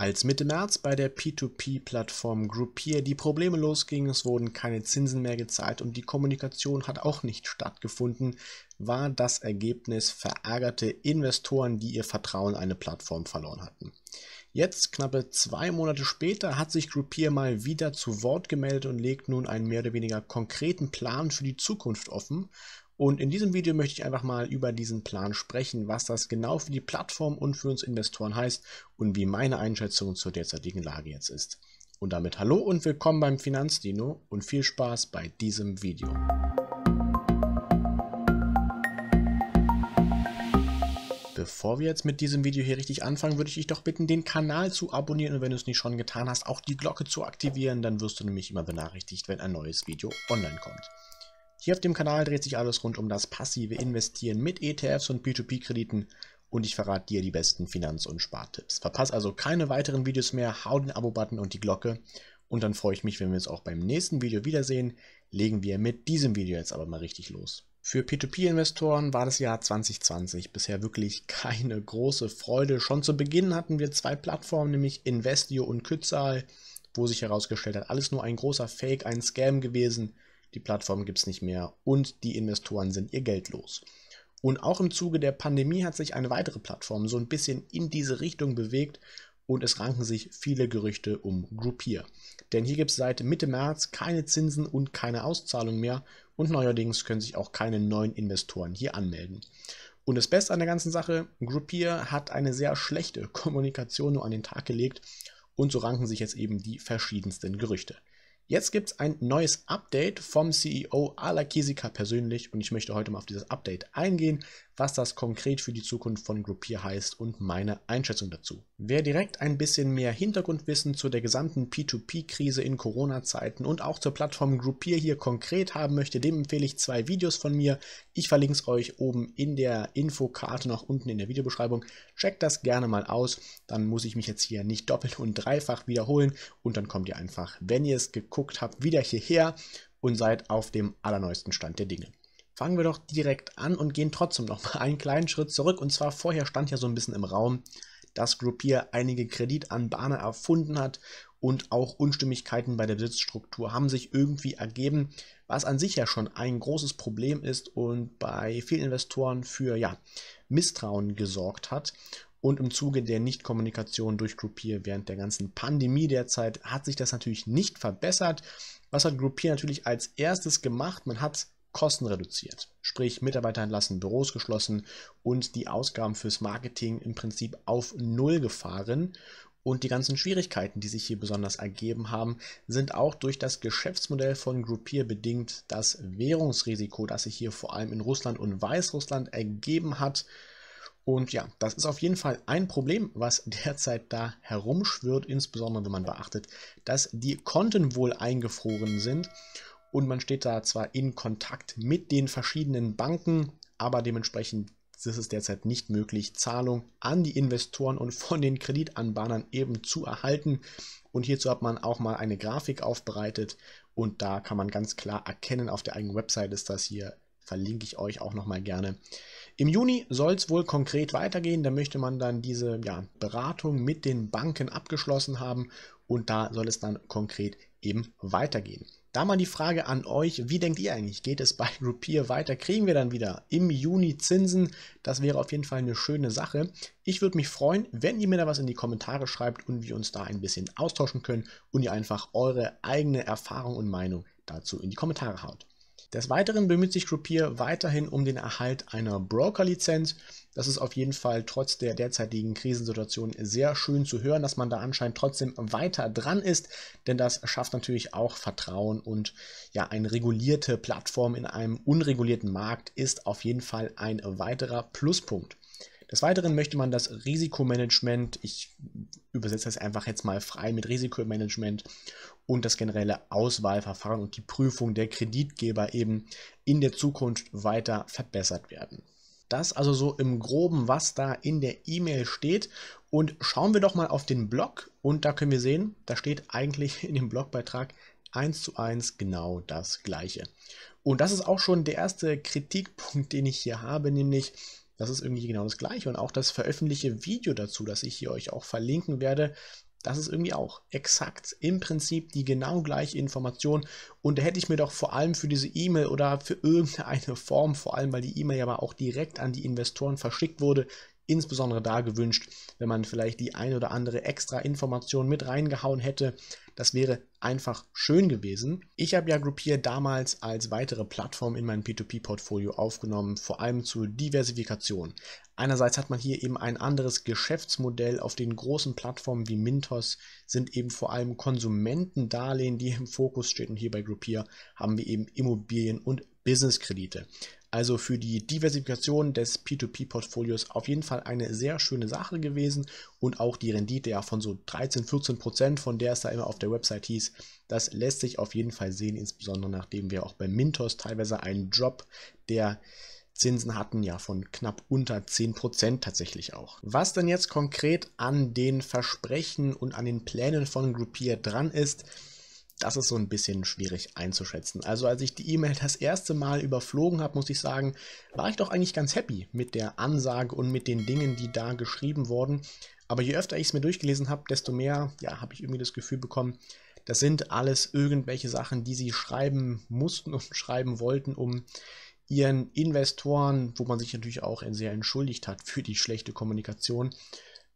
Als Mitte März bei der P2P-Plattform Groupier die Probleme losgingen, es wurden keine Zinsen mehr gezahlt und die Kommunikation hat auch nicht stattgefunden, war das Ergebnis verärgerte Investoren, die ihr Vertrauen in eine Plattform verloren hatten. Jetzt, knappe zwei Monate später, hat sich Groupier mal wieder zu Wort gemeldet und legt nun einen mehr oder weniger konkreten Plan für die Zukunft offen. Und in diesem Video möchte ich einfach mal über diesen Plan sprechen, was das genau für die Plattform und für uns Investoren heißt und wie meine Einschätzung zur derzeitigen Lage jetzt ist. Und damit hallo und willkommen beim Finanzdino und viel Spaß bei diesem Video. Bevor wir jetzt mit diesem Video hier richtig anfangen, würde ich dich doch bitten, den Kanal zu abonnieren und wenn du es nicht schon getan hast, auch die Glocke zu aktivieren, dann wirst du nämlich immer benachrichtigt, wenn ein neues Video online kommt. Hier auf dem Kanal dreht sich alles rund um das passive Investieren mit ETFs und P2P-Krediten und ich verrate dir die besten Finanz- und Spartipps. Verpasse also keine weiteren Videos mehr, hau den Abo-Button und die Glocke und dann freue ich mich, wenn wir uns auch beim nächsten Video wiedersehen. Legen wir mit diesem Video jetzt aber mal richtig los. Für P2P-Investoren war das Jahr 2020 bisher wirklich keine große Freude. Schon zu Beginn hatten wir zwei Plattformen, nämlich Investio und Kützal, wo sich herausgestellt hat, alles nur ein großer Fake, ein Scam gewesen – die Plattform gibt es nicht mehr und die Investoren sind ihr Geld los. Und auch im Zuge der Pandemie hat sich eine weitere Plattform so ein bisschen in diese Richtung bewegt und es ranken sich viele Gerüchte um Groupier. Denn hier gibt es seit Mitte März keine Zinsen und keine Auszahlung mehr und neuerdings können sich auch keine neuen Investoren hier anmelden. Und das Beste an der ganzen Sache, Groupier hat eine sehr schlechte Kommunikation nur an den Tag gelegt und so ranken sich jetzt eben die verschiedensten Gerüchte. Jetzt gibt es ein neues Update vom CEO Ala Kisika persönlich und ich möchte heute mal auf dieses Update eingehen, was das konkret für die Zukunft von Groupier heißt und meine Einschätzung dazu. Wer direkt ein bisschen mehr Hintergrundwissen zu der gesamten P2P-Krise in Corona-Zeiten und auch zur Plattform Groupier hier konkret haben möchte, dem empfehle ich zwei Videos von mir. Ich verlinke es euch oben in der Infokarte noch unten in der Videobeschreibung. Checkt das gerne mal aus, dann muss ich mich jetzt hier nicht doppelt und dreifach wiederholen und dann kommt ihr einfach, wenn ihr es geguckt habt, wieder hierher und seid auf dem allerneuesten Stand der Dinge. Fangen wir doch direkt an und gehen trotzdem noch mal einen kleinen Schritt zurück. Und zwar vorher stand ja so ein bisschen im Raum, dass Groupier einige Kreditanbahner erfunden hat und auch Unstimmigkeiten bei der Besitzstruktur haben sich irgendwie ergeben, was an sich ja schon ein großes Problem ist und bei vielen Investoren für ja, Misstrauen gesorgt hat. Und im Zuge der Nichtkommunikation durch Groupier während der ganzen Pandemie derzeit hat sich das natürlich nicht verbessert. Was hat Groupier natürlich als erstes gemacht? Man hat Kosten reduziert, sprich Mitarbeiter entlassen, Büros geschlossen und die Ausgaben fürs Marketing im Prinzip auf Null gefahren. Und die ganzen Schwierigkeiten, die sich hier besonders ergeben haben, sind auch durch das Geschäftsmodell von Groupier bedingt. Das Währungsrisiko, das sich hier vor allem in Russland und Weißrussland ergeben hat, und ja, das ist auf jeden Fall ein Problem, was derzeit da herumschwirrt, insbesondere wenn man beachtet, dass die Konten wohl eingefroren sind und man steht da zwar in Kontakt mit den verschiedenen Banken, aber dementsprechend ist es derzeit nicht möglich, Zahlung an die Investoren und von den Kreditanbahnern eben zu erhalten. Und hierzu hat man auch mal eine Grafik aufbereitet und da kann man ganz klar erkennen, auf der eigenen Website ist das hier, verlinke ich euch auch nochmal gerne. Im Juni soll es wohl konkret weitergehen, da möchte man dann diese ja, Beratung mit den Banken abgeschlossen haben und da soll es dann konkret eben weitergehen. Da mal die Frage an euch, wie denkt ihr eigentlich, geht es bei Rupier weiter? Kriegen wir dann wieder im Juni Zinsen? Das wäre auf jeden Fall eine schöne Sache. Ich würde mich freuen, wenn ihr mir da was in die Kommentare schreibt und wir uns da ein bisschen austauschen können und ihr einfach eure eigene Erfahrung und Meinung dazu in die Kommentare haut. Des Weiteren bemüht sich Groupier weiterhin um den Erhalt einer Broker-Lizenz. Das ist auf jeden Fall trotz der derzeitigen Krisensituation sehr schön zu hören, dass man da anscheinend trotzdem weiter dran ist, denn das schafft natürlich auch Vertrauen und ja, eine regulierte Plattform in einem unregulierten Markt ist auf jeden Fall ein weiterer Pluspunkt. Des Weiteren möchte man das Risikomanagement, ich übersetze das einfach jetzt mal frei mit Risikomanagement und das generelle Auswahlverfahren und die Prüfung der Kreditgeber eben in der Zukunft weiter verbessert werden. Das also so im groben, was da in der E-Mail steht. Und schauen wir doch mal auf den Blog und da können wir sehen, da steht eigentlich in dem Blogbeitrag eins zu eins genau das gleiche. Und das ist auch schon der erste Kritikpunkt, den ich hier habe, nämlich das ist irgendwie genau das gleiche. Und auch das veröffentlichte Video dazu, das ich hier euch auch verlinken werde, das ist irgendwie auch exakt im Prinzip die genau gleiche Information. Und da hätte ich mir doch vor allem für diese E-Mail oder für irgendeine Form, vor allem weil die E-Mail ja aber auch direkt an die Investoren verschickt wurde, insbesondere da gewünscht, wenn man vielleicht die ein oder andere extra Information mit reingehauen hätte. Das wäre einfach schön gewesen. Ich habe ja Groupier damals als weitere Plattform in mein P2P-Portfolio aufgenommen, vor allem zur Diversifikation. Einerseits hat man hier eben ein anderes Geschäftsmodell. Auf den großen Plattformen wie Mintos sind eben vor allem Konsumentendarlehen, die im Fokus stehen. Und hier bei Groupier haben wir eben Immobilien und Businesskredite. Also für die Diversifikation des P2P-Portfolios auf jeden Fall eine sehr schöne Sache gewesen und auch die Rendite ja von so 13, 14 Prozent, von der es da immer auf der Website hieß, das lässt sich auf jeden Fall sehen, insbesondere nachdem wir auch bei Mintos teilweise einen Drop der Zinsen hatten ja von knapp unter 10% Prozent tatsächlich auch. Was denn jetzt konkret an den Versprechen und an den Plänen von Groupier dran ist, das ist so ein bisschen schwierig einzuschätzen. Also als ich die E-Mail das erste Mal überflogen habe, muss ich sagen, war ich doch eigentlich ganz happy mit der Ansage und mit den Dingen, die da geschrieben wurden. Aber je öfter ich es mir durchgelesen habe, desto mehr ja, habe ich irgendwie das Gefühl bekommen, das sind alles irgendwelche Sachen, die sie schreiben mussten und schreiben wollten, um ihren Investoren, wo man sich natürlich auch sehr entschuldigt hat für die schlechte Kommunikation,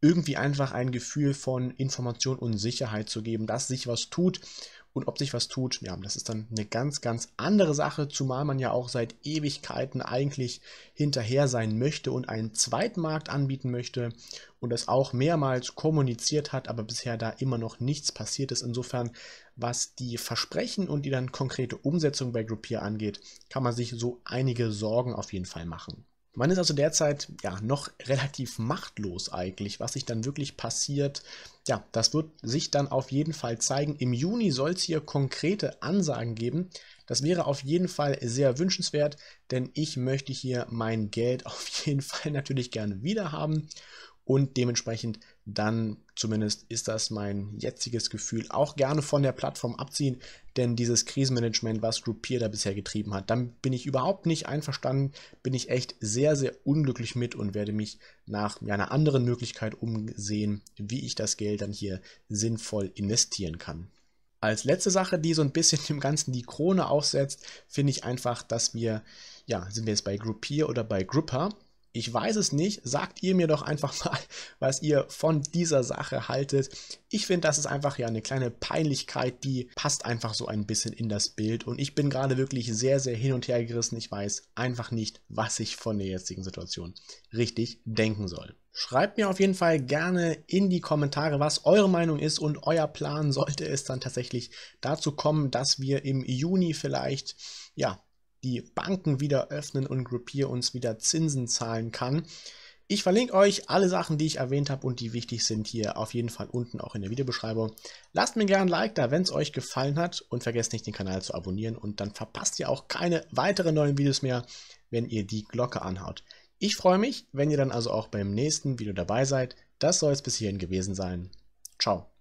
irgendwie einfach ein Gefühl von Information und Sicherheit zu geben, dass sich was tut und ob sich was tut, ja, das ist dann eine ganz, ganz andere Sache, zumal man ja auch seit Ewigkeiten eigentlich hinterher sein möchte und einen zweiten Markt anbieten möchte und das auch mehrmals kommuniziert hat, aber bisher da immer noch nichts passiert ist. Insofern, was die Versprechen und die dann konkrete Umsetzung bei Groupier angeht, kann man sich so einige Sorgen auf jeden Fall machen. Man ist also derzeit ja noch relativ machtlos eigentlich, was sich dann wirklich passiert. Ja, das wird sich dann auf jeden Fall zeigen. Im Juni soll es hier konkrete Ansagen geben. Das wäre auf jeden Fall sehr wünschenswert, denn ich möchte hier mein Geld auf jeden Fall natürlich gerne wieder haben und dementsprechend dann zumindest ist das mein jetziges Gefühl auch gerne von der Plattform abziehen, denn dieses Krisenmanagement, was Groupier da bisher getrieben hat, dann bin ich überhaupt nicht einverstanden, bin ich echt sehr, sehr unglücklich mit und werde mich nach einer anderen Möglichkeit umsehen, wie ich das Geld dann hier sinnvoll investieren kann. Als letzte Sache, die so ein bisschen dem Ganzen die Krone aufsetzt, finde ich einfach, dass wir, ja, sind wir jetzt bei Groupier oder bei Grupper, ich weiß es nicht. Sagt ihr mir doch einfach mal, was ihr von dieser Sache haltet. Ich finde, das ist einfach ja eine kleine Peinlichkeit, die passt einfach so ein bisschen in das Bild. Und ich bin gerade wirklich sehr, sehr hin und her gerissen. Ich weiß einfach nicht, was ich von der jetzigen Situation richtig denken soll. Schreibt mir auf jeden Fall gerne in die Kommentare, was eure Meinung ist und euer Plan sollte es dann tatsächlich dazu kommen, dass wir im Juni vielleicht ja die Banken wieder öffnen und Groupier uns wieder Zinsen zahlen kann. Ich verlinke euch alle Sachen, die ich erwähnt habe und die wichtig sind hier auf jeden Fall unten auch in der Videobeschreibung. Lasst mir gerne ein Like da, wenn es euch gefallen hat und vergesst nicht den Kanal zu abonnieren und dann verpasst ihr auch keine weiteren neuen Videos mehr, wenn ihr die Glocke anhaut. Ich freue mich, wenn ihr dann also auch beim nächsten Video dabei seid. Das soll es bis hierhin gewesen sein. Ciao.